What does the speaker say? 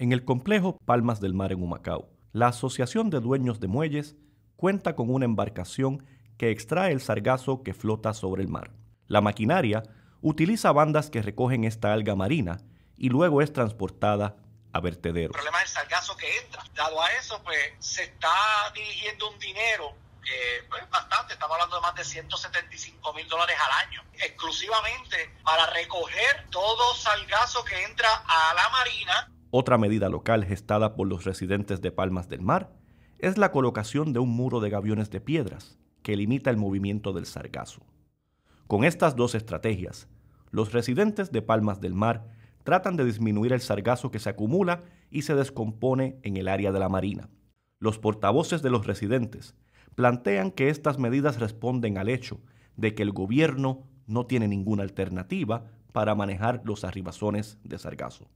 En el complejo Palmas del Mar en Humacao, la Asociación de Dueños de Muelles cuenta con una embarcación que extrae el sargazo que flota sobre el mar. La maquinaria utiliza bandas que recogen esta alga marina y luego es transportada a vertederos. El problema es el sargazo que entra. Dado a eso, pues se está dirigiendo un dinero que pues, es bastante, estamos hablando de más de 175 mil dólares al año, exclusivamente para recoger todo sargazo que entra a la marina otra medida local gestada por los residentes de Palmas del Mar es la colocación de un muro de gaviones de piedras que limita el movimiento del sargazo. Con estas dos estrategias, los residentes de Palmas del Mar tratan de disminuir el sargazo que se acumula y se descompone en el área de la marina. Los portavoces de los residentes plantean que estas medidas responden al hecho de que el gobierno no tiene ninguna alternativa para manejar los arribazones de sargazo.